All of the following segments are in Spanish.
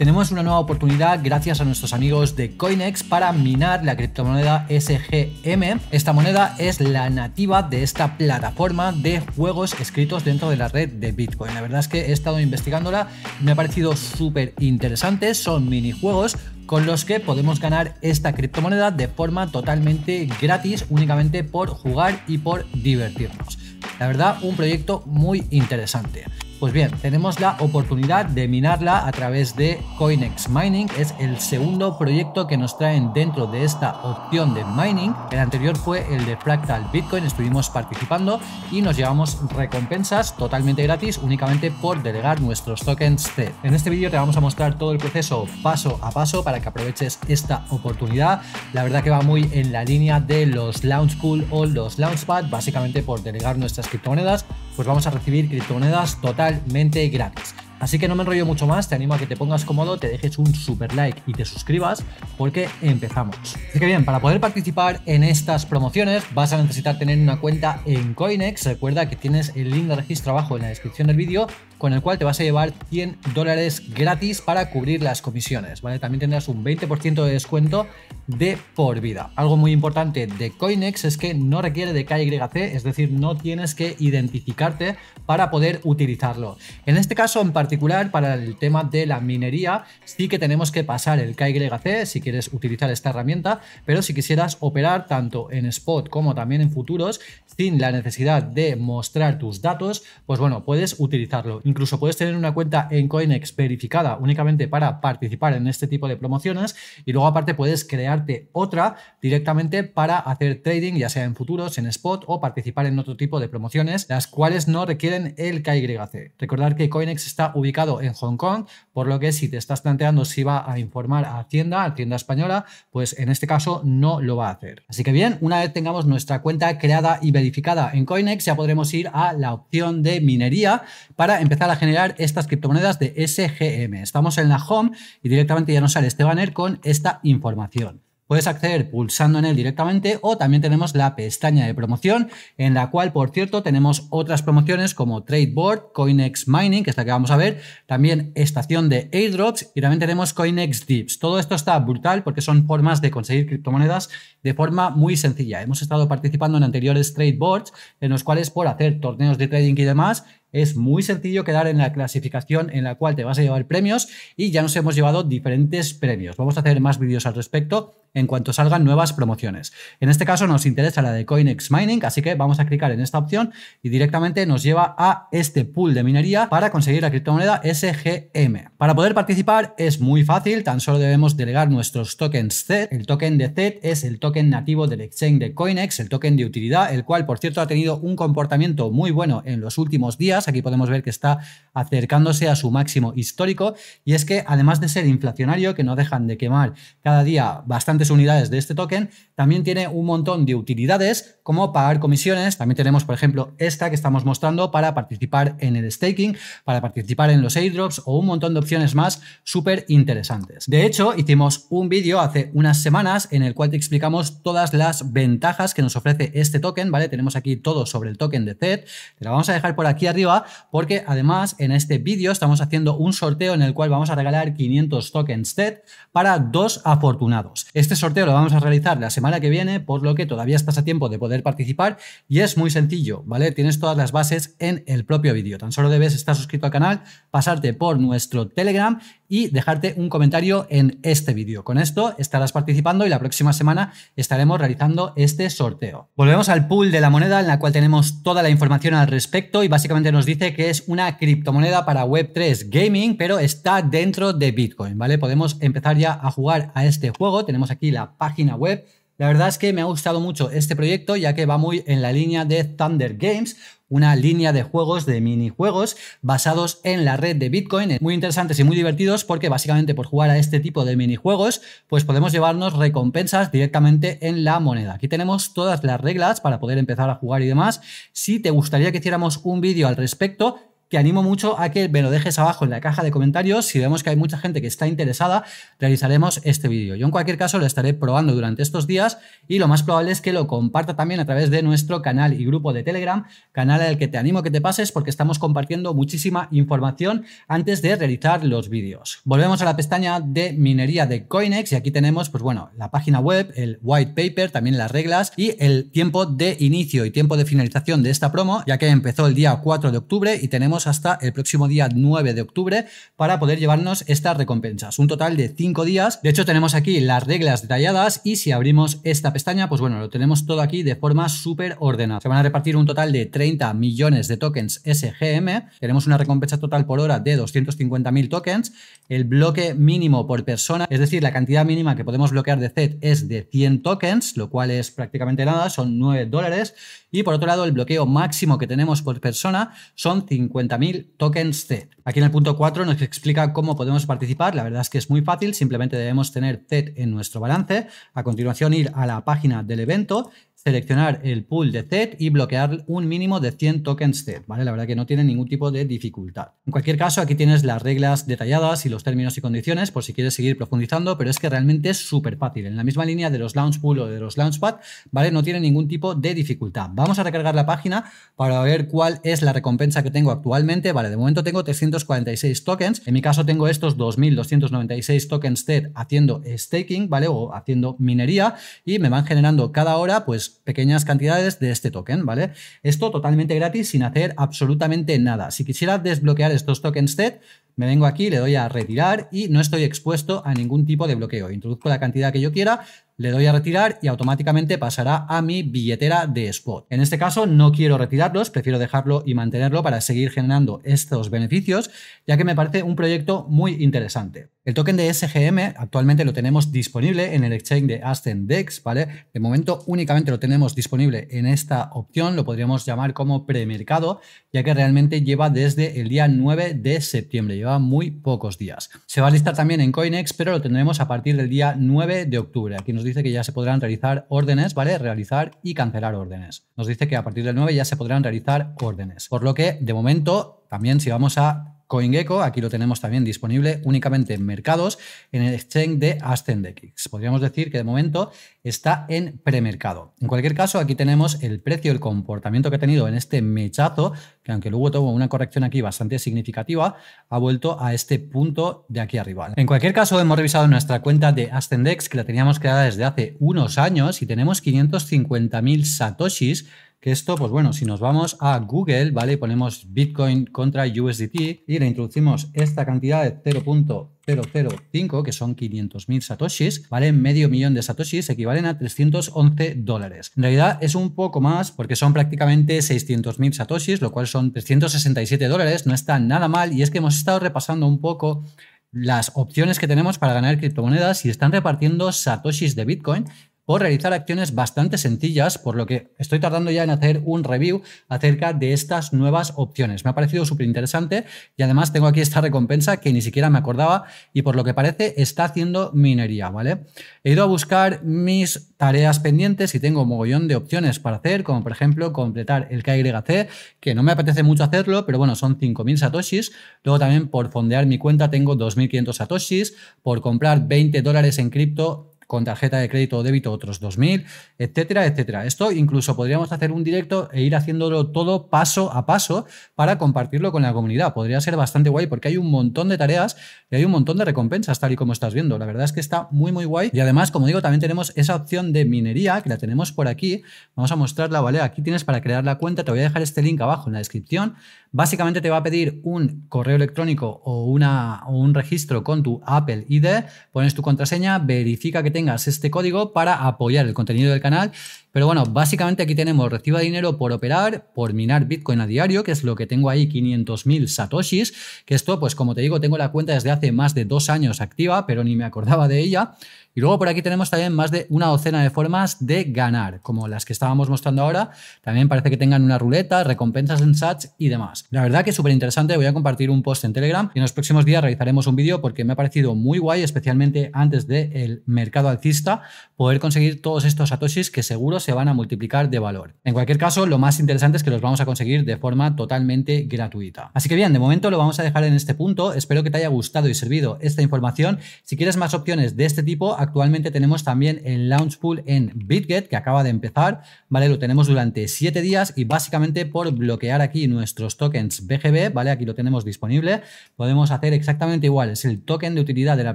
Tenemos una nueva oportunidad gracias a nuestros amigos de Coinex para minar la criptomoneda SGM. Esta moneda es la nativa de esta plataforma de juegos escritos dentro de la red de Bitcoin. La verdad es que he estado investigándola, y me ha parecido súper interesante. Son minijuegos con los que podemos ganar esta criptomoneda de forma totalmente gratis, únicamente por jugar y por divertirnos. La verdad, un proyecto muy interesante. Pues bien, tenemos la oportunidad de minarla a través de CoinEx Mining. Es el segundo proyecto que nos traen dentro de esta opción de mining. El anterior fue el de Fractal Bitcoin. Estuvimos participando y nos llevamos recompensas totalmente gratis únicamente por delegar nuestros tokens C. En este vídeo te vamos a mostrar todo el proceso paso a paso para que aproveches esta oportunidad. La verdad que va muy en la línea de los Launchpool o los Launchpad, básicamente por delegar nuestras criptomonedas pues vamos a recibir criptomonedas totalmente gratis. Así que no me enrollo mucho más, te animo a que te pongas cómodo, te dejes un super like y te suscribas porque empezamos. Así que bien, para poder participar en estas promociones vas a necesitar tener una cuenta en Coinex. Recuerda que tienes el link de registro abajo en la descripción del vídeo con el cual te vas a llevar 100 dólares gratis para cubrir las comisiones, ¿vale? También tendrás un 20% de descuento de por vida. Algo muy importante de Coinex es que no requiere de KYC, es decir, no tienes que identificarte para poder utilizarlo. En este caso en particular para el tema de la minería, sí que tenemos que pasar el KYC si quieres utilizar esta herramienta, pero si quisieras operar tanto en spot como también en futuros, sin la necesidad de mostrar tus datos, pues bueno, puedes utilizarlo. Incluso puedes tener una cuenta en Coinex verificada únicamente para participar en este tipo de promociones y luego aparte puedes crearte otra directamente para hacer trading, ya sea en futuros, en spot o participar en otro tipo de promociones, las cuales no requieren el KYC. Recordar que Coinex está ubicado en Hong Kong, por lo que si te estás planteando si va a informar a Hacienda, a Hacienda Española, pues en este caso no lo va a hacer. Así que bien, una vez tengamos nuestra cuenta creada y verificada en Coinex, ya podremos ir a la opción de minería para empezar a generar estas criptomonedas de SGM. Estamos en la home y directamente ya nos sale este banner con esta información puedes acceder pulsando en él directamente o también tenemos la pestaña de promoción en la cual, por cierto, tenemos otras promociones como Trade Board, CoinEx Mining, que es la que vamos a ver, también estación de airdrops y también tenemos CoinEx Dips. Todo esto está brutal porque son formas de conseguir criptomonedas de forma muy sencilla. Hemos estado participando en anteriores Trade Boards en los cuales por hacer torneos de trading y demás, es muy sencillo quedar en la clasificación en la cual te vas a llevar premios y ya nos hemos llevado diferentes premios. Vamos a hacer más vídeos al respecto en cuanto salgan nuevas promociones. En este caso nos interesa la de CoinEx Mining, así que vamos a clicar en esta opción y directamente nos lleva a este pool de minería para conseguir la criptomoneda SGM. Para poder participar es muy fácil, tan solo debemos delegar nuestros tokens Z. El token de Z es el token nativo del exchange de CoinEx, el token de utilidad, el cual por cierto ha tenido un comportamiento muy bueno en los últimos días Aquí podemos ver que está acercándose a su máximo histórico y es que además de ser inflacionario, que no dejan de quemar cada día bastantes unidades de este token, también tiene un montón de utilidades como pagar comisiones. También tenemos, por ejemplo, esta que estamos mostrando para participar en el staking, para participar en los airdrops o un montón de opciones más súper interesantes. De hecho, hicimos un vídeo hace unas semanas en el cual te explicamos todas las ventajas que nos ofrece este token, ¿vale? Tenemos aquí todo sobre el token de Zed, Te la vamos a dejar por aquí arriba porque además en este vídeo estamos haciendo un sorteo en el cual vamos a regalar 500 tokens TED para dos afortunados. Este sorteo lo vamos a realizar la semana que viene, por lo que todavía estás a tiempo de poder participar y es muy sencillo, ¿vale? Tienes todas las bases en el propio vídeo. Tan solo debes estar suscrito al canal, pasarte por nuestro Telegram y dejarte un comentario en este vídeo. Con esto estarás participando y la próxima semana estaremos realizando este sorteo. Volvemos al pool de la moneda en la cual tenemos toda la información al respecto y básicamente nos dice que es una criptomoneda para Web3 Gaming, pero está dentro de Bitcoin, ¿vale? Podemos empezar ya a jugar a este juego. Tenemos aquí la página web. La verdad es que me ha gustado mucho este proyecto ya que va muy en la línea de Thunder Games, una línea de juegos, de minijuegos basados en la red de Bitcoin, muy interesantes y muy divertidos porque básicamente por jugar a este tipo de minijuegos, pues podemos llevarnos recompensas directamente en la moneda. Aquí tenemos todas las reglas para poder empezar a jugar y demás. Si te gustaría que hiciéramos un vídeo al respecto, te animo mucho a que me lo dejes abajo en la caja de comentarios. Si vemos que hay mucha gente que está interesada, realizaremos este vídeo. Yo en cualquier caso lo estaré probando durante estos días y lo más probable es que lo comparta también a través de nuestro canal y grupo de Telegram, canal al que te animo a que te pases porque estamos compartiendo muchísima información antes de realizar los vídeos. Volvemos a la pestaña de minería de Coinex y aquí tenemos, pues bueno, la página web, el white paper, también las reglas y el tiempo de inicio y tiempo de finalización de esta promo, ya que empezó el día 4 de octubre y tenemos hasta el próximo día 9 de octubre para poder llevarnos estas recompensas. Un total de 5 días. De hecho, tenemos aquí las reglas detalladas y si abrimos esta pestaña, pues bueno, lo tenemos todo aquí de forma súper ordenada. Se van a repartir un total de 30 millones de tokens SGM. Tenemos una recompensa total por hora de 250.000 tokens. El bloque mínimo por persona, es decir, la cantidad mínima que podemos bloquear de set es de 100 tokens, lo cual es prácticamente nada, son 9 dólares. Y por otro lado, el bloqueo máximo que tenemos por persona son 50 mil tokens TED. Aquí en el punto 4 nos explica cómo podemos participar. La verdad es que es muy fácil, simplemente debemos tener Z en nuestro balance. A continuación ir a la página del evento, seleccionar el pool de Z y bloquear un mínimo de 100 tokens Z, ¿vale? La verdad que no tiene ningún tipo de dificultad. En cualquier caso, aquí tienes las reglas detalladas y los términos y condiciones por si quieres seguir profundizando, pero es que realmente es súper fácil. En la misma línea de los Launch Pool o de los Launchpad, ¿vale? No tiene ningún tipo de dificultad. Vamos a recargar la página para ver cuál es la recompensa que tengo actual vale, de momento tengo 346 tokens. En mi caso tengo estos 2.296 tokens TED haciendo staking, ¿vale? O haciendo minería y me van generando cada hora pues pequeñas cantidades de este token, ¿vale? Esto totalmente gratis sin hacer absolutamente nada. Si quisiera desbloquear estos tokens TED, me vengo aquí, le doy a retirar y no estoy expuesto a ningún tipo de bloqueo. Introduzco la cantidad que yo quiera, le doy a retirar y automáticamente pasará a mi billetera de spot. En este caso no quiero retirarlos, prefiero dejarlo y mantenerlo para seguir generando estos beneficios, ya que me parece un proyecto muy interesante. El token de SGM actualmente lo tenemos disponible en el exchange de Astendex, ¿vale? De momento únicamente lo tenemos disponible en esta opción, lo podríamos llamar como premercado, ya que realmente lleva desde el día 9 de septiembre, lleva muy pocos días. Se va a listar también en CoinEx, pero lo tendremos a partir del día 9 de octubre. Aquí nos dice que ya se podrán realizar órdenes, ¿vale? Realizar y cancelar órdenes. Nos dice que a partir del 9 ya se podrán realizar órdenes. Por lo que, de momento, también si vamos a CoinGecko, aquí lo tenemos también disponible únicamente en mercados, en el exchange de Astendex. Podríamos decir que de momento está en premercado. En cualquier caso, aquí tenemos el precio, el comportamiento que ha tenido en este mechazo, que aunque luego tuvo una corrección aquí bastante significativa, ha vuelto a este punto de aquí arriba. En cualquier caso, hemos revisado nuestra cuenta de Ascendex, que la teníamos creada desde hace unos años y tenemos 550.000 satoshis que esto, pues bueno, si nos vamos a Google, ¿vale? Y ponemos Bitcoin contra USDT y le introducimos esta cantidad de 0.005, que son 500.000 satoshis, ¿vale? Medio millón de satoshis equivalen a 311 dólares. En realidad es un poco más porque son prácticamente 600.000 satoshis, lo cual son 367 dólares, no está nada mal y es que hemos estado repasando un poco las opciones que tenemos para ganar criptomonedas y están repartiendo satoshis de Bitcoin por realizar acciones bastante sencillas, por lo que estoy tardando ya en hacer un review acerca de estas nuevas opciones. Me ha parecido súper interesante y además tengo aquí esta recompensa que ni siquiera me acordaba y por lo que parece está haciendo minería, ¿vale? He ido a buscar mis tareas pendientes y tengo un mogollón de opciones para hacer, como por ejemplo completar el KYC, que no me apetece mucho hacerlo, pero bueno, son 5.000 satoshis. Luego también por fondear mi cuenta tengo 2.500 satoshis, por comprar 20 dólares en cripto con tarjeta de crédito o débito otros 2.000, etcétera, etcétera. Esto incluso podríamos hacer un directo e ir haciéndolo todo paso a paso para compartirlo con la comunidad. Podría ser bastante guay porque hay un montón de tareas y hay un montón de recompensas, tal y como estás viendo. La verdad es que está muy, muy guay. Y además, como digo, también tenemos esa opción de minería que la tenemos por aquí. Vamos a mostrarla, ¿vale? Aquí tienes para crear la cuenta. Te voy a dejar este link abajo en la descripción. Básicamente te va a pedir un correo electrónico o, una, un registro con tu Apple ID, pones tu contraseña, verifica que tengas este código para apoyar el contenido del canal. Pero bueno, básicamente aquí tenemos reciba dinero por operar, por minar Bitcoin a diario, que es lo que tengo ahí, 500.000 satoshis, que esto, pues como te digo, tengo la cuenta desde hace más de dos años activa, pero ni me acordaba de ella. Y luego por aquí tenemos también más de una docena de formas de ganar, como las que estábamos mostrando ahora. También parece que tengan una ruleta, recompensas en sats y demás. La verdad que es súper interesante, voy a compartir un post en Telegram y en los próximos días realizaremos un vídeo porque me ha parecido muy guay, especialmente antes del el mercado alcista, poder conseguir todos estos atosis que seguro se van a multiplicar de valor. En cualquier caso, lo más interesante es que los vamos a conseguir de forma totalmente gratuita. Así que bien, de momento lo vamos a dejar en este punto, espero que te haya gustado y servido esta información. Si quieres más opciones de este tipo, actualmente tenemos también el pool en BitGet que acaba de empezar, ¿vale? Lo tenemos durante 7 días y básicamente por bloquear aquí nuestros tokens tokens BGB, ¿vale? Aquí lo tenemos disponible. Podemos hacer exactamente igual, es el token de utilidad de la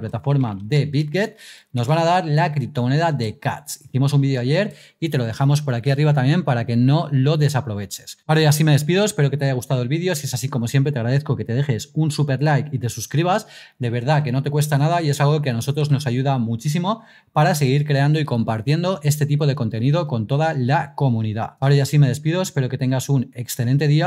plataforma de BitGet. Nos van a dar la criptomoneda de CATS. Hicimos un vídeo ayer y te lo dejamos por aquí arriba también para que no lo desaproveches. Ahora ya sí me despido, espero que te haya gustado el vídeo. Si es así, como siempre, te agradezco que te dejes un super like y te suscribas. De verdad que no te cuesta nada y es algo que a nosotros nos ayuda muchísimo para seguir creando y compartiendo este tipo de contenido con toda la comunidad. Ahora ya sí me despido, espero que tengas un excelente día